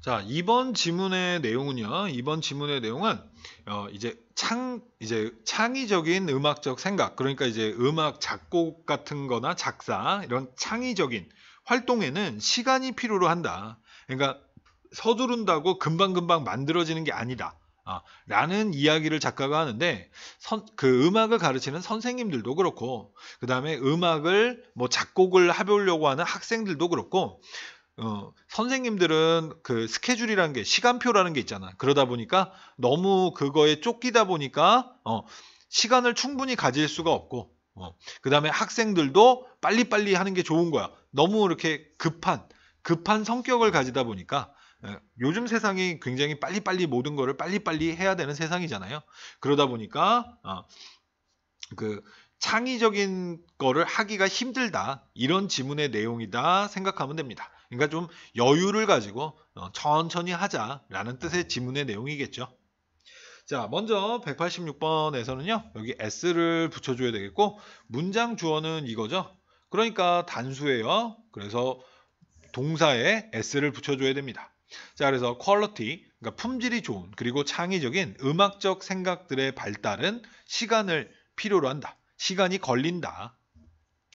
자, 이번 지문의 내용은요. 이번 지문의 내용은 어, 이제 창 이제 창의적인 음악적 생각. 그러니까 이제 음악 작곡 같은 거나 작사 이런 창의적인 활동에는 시간이 필요로 한다. 그러니까 서두른다고 금방금방 만들어지는 게 아니다. 아, 라는 이야기를 작가가 하는데 선, 그 음악을 가르치는 선생님들도 그렇고 그 다음에 음악을 뭐 작곡을 해보려고 하는 학생들도 그렇고 어, 선생님들은 그 스케줄이라는 게 시간표라는 게 있잖아. 그러다 보니까 너무 그거에 쫓기다 보니까 어, 시간을 충분히 가질 수가 없고 어, 그 다음에 학생들도 빨리빨리 하는 게 좋은 거야. 너무 이렇게 급한 급한 성격을 가지다 보니까 예, 요즘 세상이 굉장히 빨리빨리 모든 거를 빨리빨리 해야 되는 세상이잖아요. 그러다 보니까 어, 그 창의적인 거를 하기가 힘들다 이런 지문의 내용이다 생각하면 됩니다. 그러니까 좀 여유를 가지고 어, 천천히 하자라는 뜻의 음. 지문의 내용이겠죠. 자, 먼저 186번에서는요. 여기 s를 붙여줘야 되겠고 문장 주어는 이거죠. 그러니까 단수예요. 그래서 동사에 s를 붙여줘야 됩니다. 자, 그래서 퀄러티, 그러니까 품질이 좋은 그리고 창의적인 음악적 생각들의 발달은 시간을 필요로 한다. 시간이 걸린다.